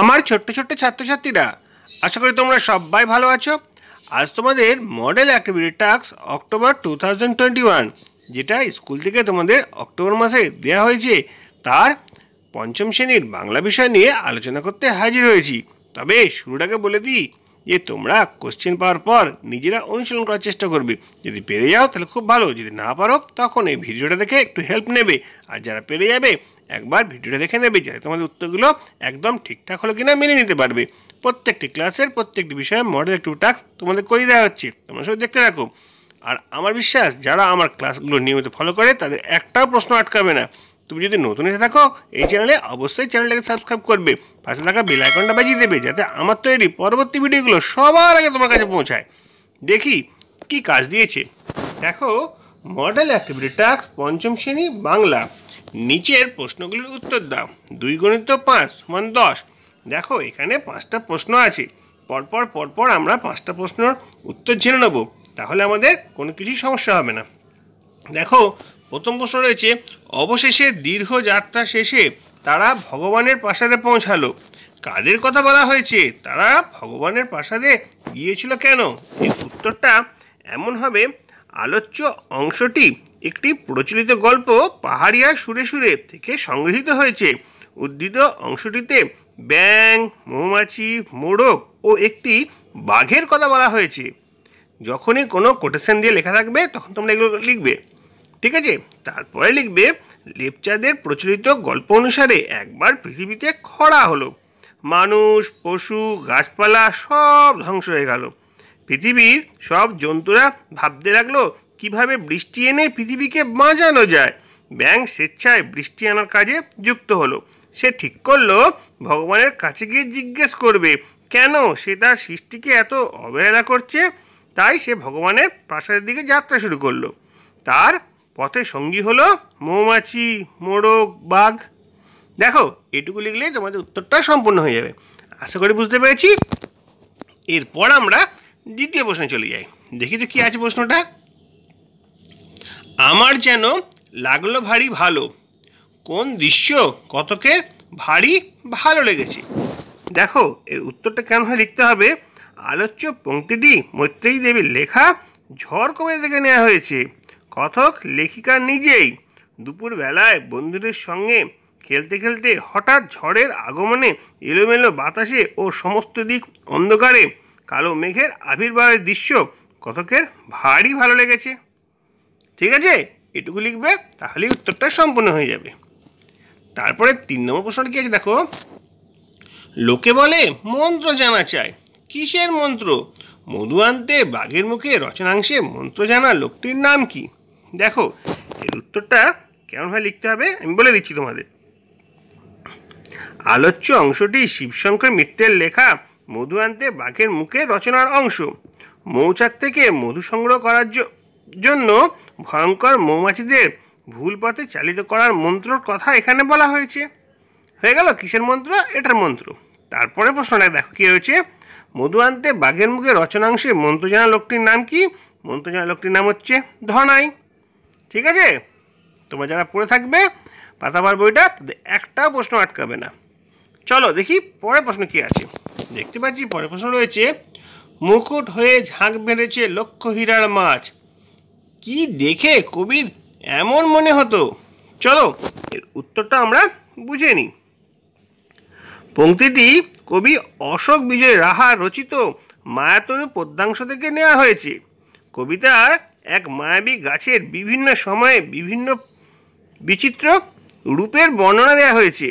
আমার ছোট্ট ছোট্ট ছাত্রছাত্রীরা আশা করি তোমরা সবাই ভালো আছো আজ তোমাদের model activity task October two thousand twenty one যেটা স্কুল থেকে তোমাদের অক্টোবর মাসে দেওয়া হয়েছে তার পঞ্চম শ্রেণীর বাংলা বিষয় নিয়ে আলোচনা করতে হাজির হয়েছি তবে শুরুটাকে বলে দিই যে তোমরা কোশ্চেন পাওয়ার পর নিজেরা অনুশীলন করার চেষ্টা করবে যদি পেরে যাও তাহলে খুব ভালো যদি না পারো তখন এই ভিডিওটা দেখে একটু হেল্প নেবে আর যারা পেরে যাবে একবার ভিডিওটা দেখে নেবে যাতে তোমাদের উত্তরগুলো একদম ঠিকঠাক হলো কিনা মেনে নিতে পারবে প্রত্যেকটি ক্লাসের প্রত্যেকটি বিষয়ে মডেল টু টাস্ক তোমাদের করিয়ে দেওয়া হচ্ছে তোমরা সব দেখতে রাখো আর আমার বিশ্বাস যারা আমার ক্লাসগুলো নিয়মিত ফলো করে তাদের একটাও প্রশ্ন আটকাবে না তুমি যদি নতুন এসে থাকো এই চ্যানেলে অবশ্যই চ্যানেলটাকে সাবস্ক্রাইব করবে পাশে থাকা বেল আইকনটা বাজিয়ে দেবে যাতে আমার তৈরি পরবর্তী ভিডিওগুলো সবার আগে তোমার কাছে পৌঁছায় দেখি কি কাজ দিয়েছে দেখো মডেল অ্যাক্টিভিটি টাস্ক পঞ্চম শ্রেণী বাংলা নিচের প্রশ্নগুলির উত্তর দাও দুই গণিত পাঁচ সমান দশ দেখো এখানে পাঁচটা প্রশ্ন আছে পরপর পরপর আমরা পাঁচটা প্রশ্নর উত্তর জেনে নেব তাহলে আমাদের কোনো কিছুই সমস্যা হবে না দেখো প্রথম প্রশ্ন রয়েছে অবশেষে দীর্ঘ যাত্রা শেষে তারা ভগবানের প্রাসাদে পৌঁছালো কাদের কথা বলা হয়েছে তারা ভগবানের প্রাসাদে গিয়েছিল কেন এই উত্তরটা এমন হবে আলোচ্য অংশটি একটি প্রচলিত গল্প পাহাড়িয়া সুরে সুরে থেকে সংগৃহীত হয়েছে উদ্ধৃত অংশটিতে ব্যাং মৌমাছি মোড়ক ও একটি বাঘের কথা বলা হয়েছে যখনই কোনো কোটেশন দিয়ে লেখা থাকবে তখন তোমরা এগুলো লিখবে ঠিক আছে তারপরে লিখবে লেপচাদের প্রচলিত গল্প অনুসারে একবার পৃথিবীতে খরা হলো মানুষ পশু গাছপালা সব ধ্বংস হয়ে গেল পৃথিবীর সব জন্তুরা ভাবতে লাগলো কিভাবে বৃষ্টি এনে পৃথিবীকে বাঁচানো যায় ব্যাঙ স্বেচ্ছায় বৃষ্টি আনার কাজে যুক্ত হলো সে ঠিক করলো ভগবানের কাছে গিয়ে জিজ্ঞেস করবে কেন সে তার সৃষ্টিকে এত অবহেলা করছে তাই সে ভগবানের প্রাসাদের দিকে যাত্রা শুরু করলো তার পথে সঙ্গী হলো মৌমাছি মোড়ক বাঘ দেখো এটুকু লিখলে তোমাদের উত্তরটা সম্পূর্ণ হয়ে যাবে আশা করি বুঝতে পেরেছি এরপর আমরা দ্বিতীয় প্রশ্নে চলে যাই দেখি তো কী আছে প্রশ্নটা আমার যেন লাগলো ভারী ভালো কোন দৃশ্য কতকে ভারী ভালো লেগেছে দেখো এর উত্তরটা হয় লিখতে হবে আলোচ্য পঙ্ক্তিটি মৈত্রেয়ী দেবীর লেখা ঝড় কবে থেকে নেওয়া হয়েছে কথক লেখিকা নিজেই দুপুরবেলায় বন্ধুদের সঙ্গে খেলতে খেলতে হঠাৎ ঝড়ের আগমনে এলোমেলো বাতাসে ও সমস্ত দিক অন্ধকারে কালো মেঘের আবির্ভাবের দৃশ্য কথকের ভারী ভালো লেগেছে ঠিক আছে এটুকু লিখবে তাহলেই উত্তরটা সম্পূর্ণ হয়ে যাবে তারপরে তিন নম্বর প্রশ্ন কি আছে দেখো লোকে বলে মন্ত্র জানা চায় কিসের মন্ত্র মধু আনতে বাঘের মুখে রচনাংশে মন্ত্র জানা লোকটির নাম কি দেখো এর উত্তরটা কেমনভাবে লিখতে হবে আমি বলে দিচ্ছি তোমাদের আলোচ্য অংশটি শিবশঙ্কর মিত্রের লেখা মধু আনতে বাঘের মুখে রচনার অংশ মৌচাক থেকে মধু সংগ্রহ করার জন্য জন্য ভয়ঙ্কর মৌমাছিদের ভুল পথে চালিত করার মন্ত্রর কথা এখানে বলা হয়েছে হয়ে গেল কিসের মন্ত্র এটার মন্ত্র তারপরে প্রশ্নটা দেখো কী হয়েছে মধু আনতে বাঘের মুখে রচনাংশে মন্ত্র জানা লোকটির নাম কি মন্ত্র জানা লোকটির নাম হচ্ছে ধনাই ঠিক আছে তোমরা যারা পড়ে থাকবে পাতাবার বইটা তাদের একটাও প্রশ্ন আটকাবে না চলো দেখি পরের প্রশ্ন কি আছে দেখতে পাচ্ছি পরের প্রশ্ন রয়েছে মুকুট হয়ে ঝাঁক বেড়েছে লক্ষ হীরার মাছ কি দেখে কবির এমন মনে হতো চলো এর উত্তরটা আমরা বুঝে নিই পঙ্ক্তিটি কবি অশোক বিজয় রাহা রচিত মায়াতনু পদ্যাংশ থেকে নেওয়া হয়েছে কবিতার এক মায়াবী গাছের বিভিন্ন সময়ে বিভিন্ন বিচিত্র রূপের বর্ণনা দেওয়া হয়েছে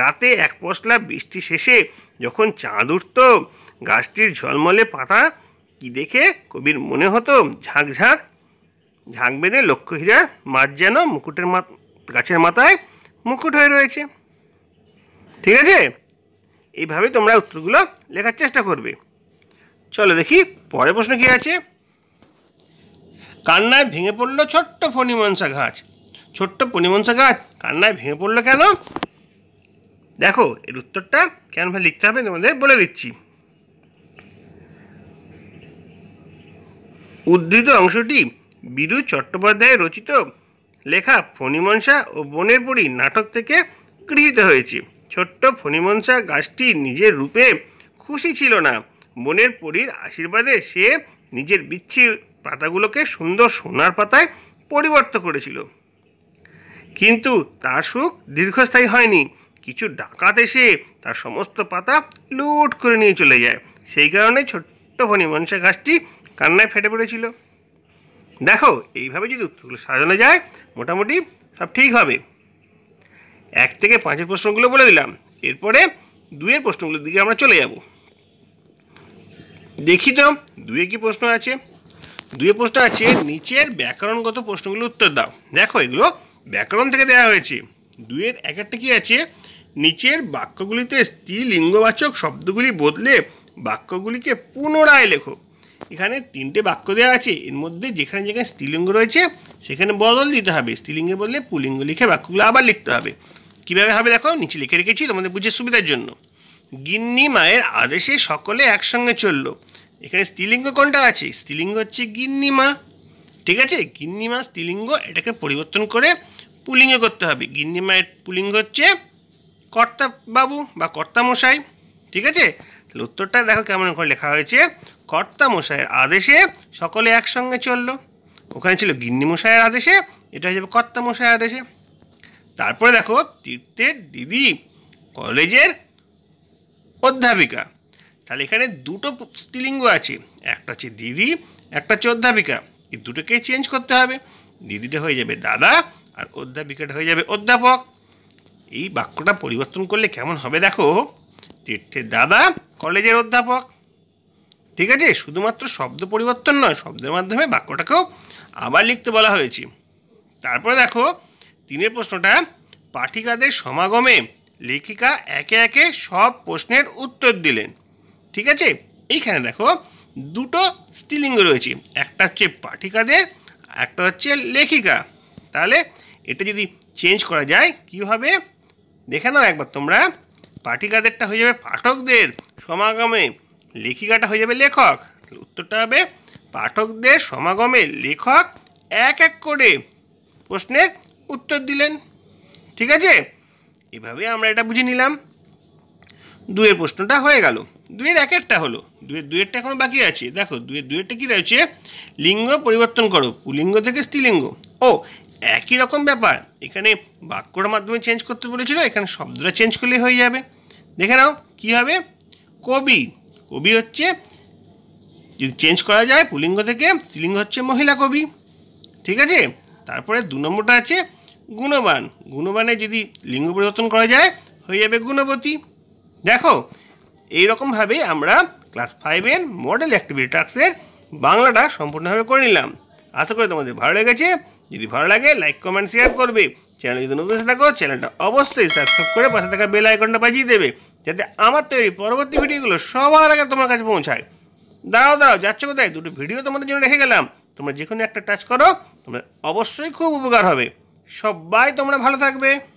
রাতে এক পশলা বৃষ্টি শেষে যখন চাঁদ উঠত গাছটির ঝলমলে পাতা কি দেখে কবির মনে হতো ঝাঁক ঝাঁক ঝাঁক বেঁধে লক্ষ্য হীরা মাছ যেন মুকুটের মা গাছের মাথায় মুকুট হয়ে রয়েছে ঠিক আছে এইভাবে তোমরা উত্তরগুলো লেখার চেষ্টা করবে চলো দেখি পরে প্রশ্ন কী আছে কান্নায় ভেঙে পড়ল ছোট্ট ফণিমনসা গাছ ছোট্ট ফণিমনসা গাছ কান্নায় ভেঙে পড়লো কেন দেখো এর উত্তরটা কেনভাবে লিখতে হবে তোমাদের বলে দিচ্ছি উদ্ধৃত অংশটি বিরু চট্টোপাধ্যায় রচিত লেখা ফণিমনসা ও বনের পরি নাটক থেকে গৃহীত হয়েছে ছোট্ট ফণিমনসা গাছটি নিজের রূপে খুশি ছিল না বনের পরীর আশীর্বাদে সে নিজের বিচ্ছির পাতাগুলোকে সুন্দর সোনার পাতায় পরিবর্তন করেছিল কিন্তু তার সুখ দীর্ঘস্থায়ী হয়নি কিছু ডাকাত এসে তার সমস্ত পাতা লুট করে নিয়ে চলে যায় সেই কারণে ছোট্ট ফণিমনসা গাছটি কান্নায় ফেটে পড়েছিল দেখো এইভাবে যদি উত্তরগুলো সাজানো যায় মোটামুটি সব ঠিক হবে এক থেকে পাঁচের প্রশ্নগুলো বলে দিলাম এরপরে দুয়ের প্রশ্নগুলোর দিকে আমরা চলে যাব দেখি তো দুয়ে কি প্রশ্ন আছে দুয়ে প্রশ্ন আছে নিচের ব্যাকরণগত প্রশ্নগুলো উত্তর দাও দেখো এগুলো ব্যাকরণ থেকে দেওয়া হয়েছে দুয়ের এক একটা কী আছে নিচের বাক্যগুলিতে স্ত্রী লিঙ্গবাচক শব্দগুলি বদলে বাক্যগুলিকে পুনরায় লেখো এখানে তিনটে বাক্য দেওয়া আছে এর মধ্যে যেখানে যেখানে স্ত্রীলিঙ্গ রয়েছে সেখানে বদল দিতে হবে স্ত্রীলিঙ্গের বললে পুলিঙ্গ লিখে বাক্যগুলো আবার লিখতে হবে কীভাবে হবে দেখো নিচে লিখে রেখেছি তোমাদের বুঝে সুবিধার জন্য গিন্নি মায়ের আদেশে সকলে একসঙ্গে চললো এখানে স্ত্রীলিঙ্গ কোনটা আছে স্ত্রীলিঙ্গ হচ্ছে গিন্নিমা ঠিক আছে গিন্নিমা স্ত্রীলিঙ্গ এটাকে পরিবর্তন করে পুলিঙ্গ করতে হবে গিন্নিমায়ের পুলিঙ্গ হচ্ছে কর্তা বাবু বা কর্তামশাই ঠিক আছে তাহলে উত্তরটা দেখো কেমন করে লেখা হয়েছে কর্তা মশাইয়ের আদেশে সকলে একসঙ্গে চলল ওখানে ছিল গিন্নি মশাইয়ের আদেশে এটা হয়ে যাবে কর্তা মশাইয়ের আদেশে তারপরে দেখো তীর্থের দিদি কলেজের অধ্যাপিকা তাহলে এখানে দুটো স্ত্রীলিঙ্গ আছে একটা হচ্ছে দিদি একটা হচ্ছে অধ্যাপিকা এই দুটোকেই চেঞ্জ করতে হবে দিদিটা হয়ে যাবে দাদা আর অধ্যাপিকাটা হয়ে যাবে অধ্যাপক এই বাক্যটা পরিবর্তন করলে কেমন হবে দেখো তীর্থের দাদা কলেজের অধ্যাপক ঠিক আছে শুধুমাত্র শব্দ পরিবর্তন নয় শব্দের মাধ্যমে বাক্যটাকেও আবার লিখতে বলা হয়েছে তারপরে দেখো তিনের প্রশ্নটা পাঠিকাদের সমাগমে লেখিকা একে একে সব প্রশ্নের উত্তর দিলেন ঠিক আছে এইখানে দেখো দুটো স্ত্রীলিঙ্গ রয়েছে একটা হচ্ছে পাঠিকাদের একটা হচ্ছে লেখিকা তাহলে এটা যদি চেঞ্জ করা যায় কী হবে দেখে নাও একবার তোমরা পাঠিকাদেরটা হয়ে যাবে পাঠকদের সমাগমে লেখিকাটা হয়ে যাবে লেখক উত্তরটা হবে পাঠকদের সমাগমে লেখক এক এক করে প্রশ্নের উত্তর দিলেন ঠিক আছে এভাবে আমরা এটা বুঝে নিলাম দুয়ের প্রশ্নটা হয়ে গেল দুয়ের এক একটা হলো দুয়ের দুয়েরটা এখন বাকি আছে দেখো দুয়ের দুয়েরটা কী রয়েছে লিঙ্গ পরিবর্তন করো পুলিঙ্গ থেকে স্ত্রীলিঙ্গ ও একই রকম ব্যাপার এখানে বাক্যর মাধ্যমে চেঞ্জ করতে বলেছিল এখানে শব্দটা চেঞ্জ করলে হয়ে যাবে দেখে নাও কী হবে কবি কবি হচ্ছে যদি চেঞ্জ করা যায় পুলিঙ্গ থেকে স্ত্রীলিঙ্গ হচ্ছে মহিলা কবি ঠিক আছে তারপরে দু নম্বরটা আছে গুণবান গুণবানে যদি লিঙ্গ পরিবর্তন করা যায় হয়ে যাবে গুণবতী দেখো এই রকমভাবে আমরা ক্লাস ফাইভের মডেল অ্যাক্টিভিটি টাস্কের বাংলাটা সম্পূর্ণভাবে করে নিলাম আশা করি তোমাদের ভালো লেগেছে যদি ভালো লাগে লাইক কমেন্ট শেয়ার করবে চ্যানেল যদি নতুন এসে থাকো চ্যানেলটা অবশ্যই সাবস্ক্রাইব করে পাশে থাকা বেল আইকনটা বাজিয়ে দেবে যাতে আমার তৈরি পরবর্তী ভিডিওগুলো সবার আগে তোমার কাছে পৌঁছায় দাঁড়াও দাঁড়াও যাচ্ছ কোথায় দুটো ভিডিও তোমাদের জন্য রেখে গেলাম তোমরা যে কোনো একটা টাচ করো তোমরা অবশ্যই খুব উপকার হবে সবাই তোমরা ভালো থাকবে